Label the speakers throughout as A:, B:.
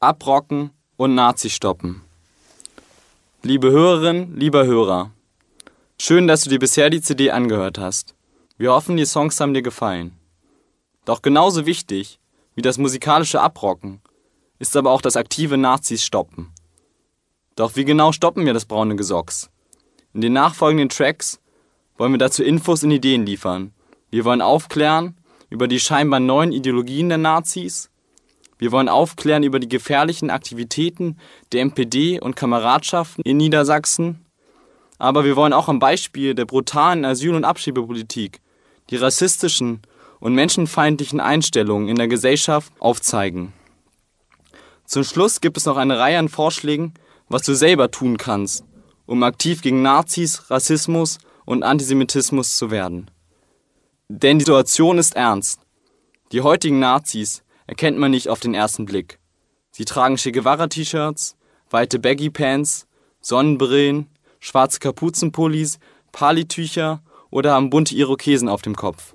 A: abrocken und Nazi stoppen. Liebe Hörerin, lieber Hörer, schön, dass du dir bisher die CD angehört hast. Wir hoffen, die Songs haben dir gefallen. Doch genauso wichtig wie das musikalische Abrocken ist aber auch das aktive Nazis stoppen. Doch wie genau stoppen wir das braune Gesocks? In den nachfolgenden Tracks wollen wir dazu Infos und Ideen liefern. Wir wollen aufklären über die scheinbar neuen Ideologien der Nazis wir wollen aufklären über die gefährlichen Aktivitäten der MPD und Kameradschaften in Niedersachsen. Aber wir wollen auch am Beispiel der brutalen Asyl- und Abschiebepolitik, die rassistischen und menschenfeindlichen Einstellungen in der Gesellschaft aufzeigen. Zum Schluss gibt es noch eine Reihe an Vorschlägen, was du selber tun kannst, um aktiv gegen Nazis, Rassismus und Antisemitismus zu werden. Denn die Situation ist ernst. Die heutigen Nazis, erkennt man nicht auf den ersten Blick. Sie tragen Che Guevara-T-Shirts, weite Baggy-Pants, Sonnenbrillen, schwarze Kapuzenpullis, Palitücher oder haben bunte Irokesen auf dem Kopf.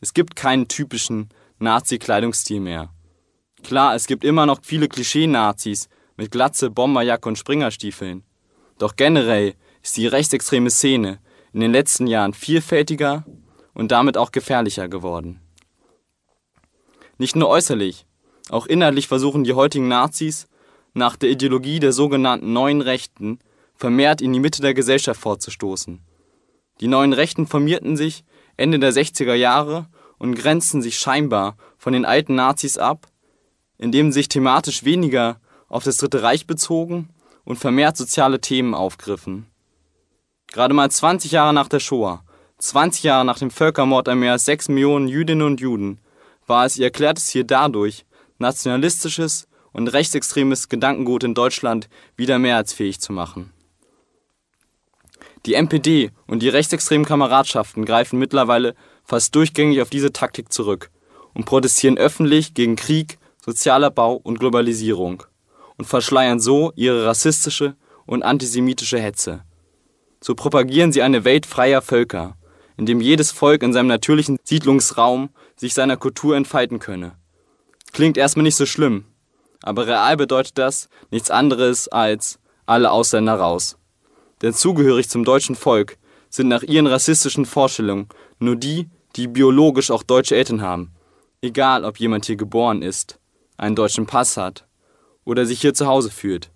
A: Es gibt keinen typischen Nazi-Kleidungsstil mehr. Klar, es gibt immer noch viele Klischee-Nazis mit Glatze, Bomberjacke und Springerstiefeln. Doch generell ist die rechtsextreme Szene in den letzten Jahren vielfältiger und damit auch gefährlicher geworden. Nicht nur äußerlich, auch inhaltlich versuchen die heutigen Nazis, nach der Ideologie der sogenannten Neuen Rechten vermehrt in die Mitte der Gesellschaft vorzustoßen. Die Neuen Rechten formierten sich Ende der 60er Jahre und grenzten sich scheinbar von den alten Nazis ab, indem sie sich thematisch weniger auf das Dritte Reich bezogen und vermehrt soziale Themen aufgriffen. Gerade mal 20 Jahre nach der Shoah, 20 Jahre nach dem Völkermord an mehr als 6 Millionen Jüdinnen und Juden, war es ihr erklärtes Ziel dadurch, nationalistisches und rechtsextremes Gedankengut in Deutschland wieder mehrheitsfähig zu machen. Die MPD und die rechtsextremen Kameradschaften greifen mittlerweile fast durchgängig auf diese Taktik zurück und protestieren öffentlich gegen Krieg, Sozialabbau und Globalisierung und verschleiern so ihre rassistische und antisemitische Hetze. So propagieren sie eine Welt freier Völker, in dem jedes Volk in seinem natürlichen Siedlungsraum sich seiner Kultur entfalten könne. Klingt erstmal nicht so schlimm, aber real bedeutet das nichts anderes als alle Ausländer raus. Denn zugehörig zum deutschen Volk sind nach ihren rassistischen Vorstellungen nur die, die biologisch auch deutsche Eltern haben. Egal, ob jemand hier geboren ist, einen deutschen Pass hat oder sich hier zu Hause fühlt.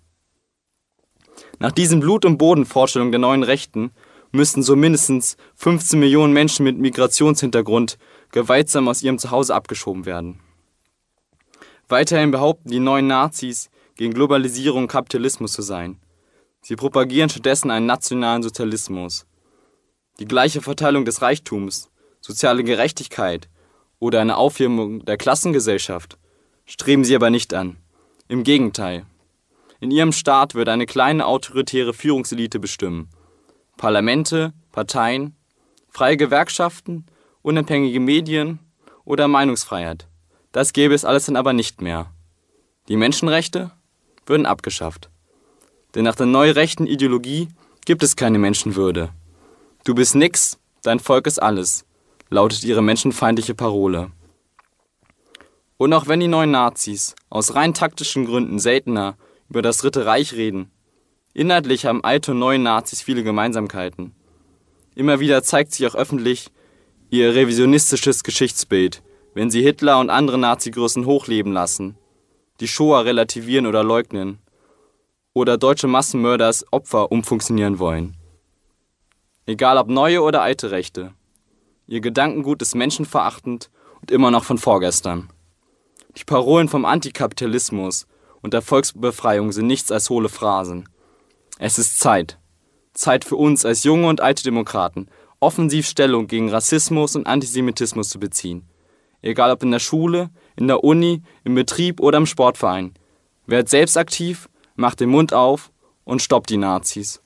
A: Nach diesen Blut- und Bodenvorstellungen der neuen Rechten müssten so mindestens 15 Millionen Menschen mit Migrationshintergrund gewaltsam aus ihrem Zuhause abgeschoben werden. Weiterhin behaupten die neuen Nazis, gegen Globalisierung und Kapitalismus zu sein. Sie propagieren stattdessen einen nationalen Sozialismus. Die gleiche Verteilung des Reichtums, soziale Gerechtigkeit oder eine Aufhebung der Klassengesellschaft streben sie aber nicht an. Im Gegenteil. In ihrem Staat wird eine kleine autoritäre Führungselite bestimmen. Parlamente, Parteien, freie Gewerkschaften unabhängige Medien oder Meinungsfreiheit. Das gäbe es alles dann aber nicht mehr. Die Menschenrechte würden abgeschafft. Denn nach der neu rechten Ideologie gibt es keine Menschenwürde. Du bist nix, dein Volk ist alles, lautet ihre menschenfeindliche Parole. Und auch wenn die neuen Nazis aus rein taktischen Gründen seltener über das Dritte Reich reden, inhaltlich haben alte und neue Nazis viele Gemeinsamkeiten. Immer wieder zeigt sich auch öffentlich, ihr revisionistisches Geschichtsbild, wenn sie Hitler und andere Nazi-Größen hochleben lassen, die Shoah relativieren oder leugnen oder deutsche Massenmörder als Opfer umfunktionieren wollen. Egal ob neue oder alte Rechte, ihr Gedankengut ist menschenverachtend und immer noch von vorgestern. Die Parolen vom Antikapitalismus und der Volksbefreiung sind nichts als hohle Phrasen. Es ist Zeit. Zeit für uns als junge und alte Demokraten, offensiv Stellung gegen Rassismus und Antisemitismus zu beziehen. Egal ob in der Schule, in der Uni, im Betrieb oder im Sportverein. Werd selbst aktiv, macht den Mund auf und stoppt die Nazis.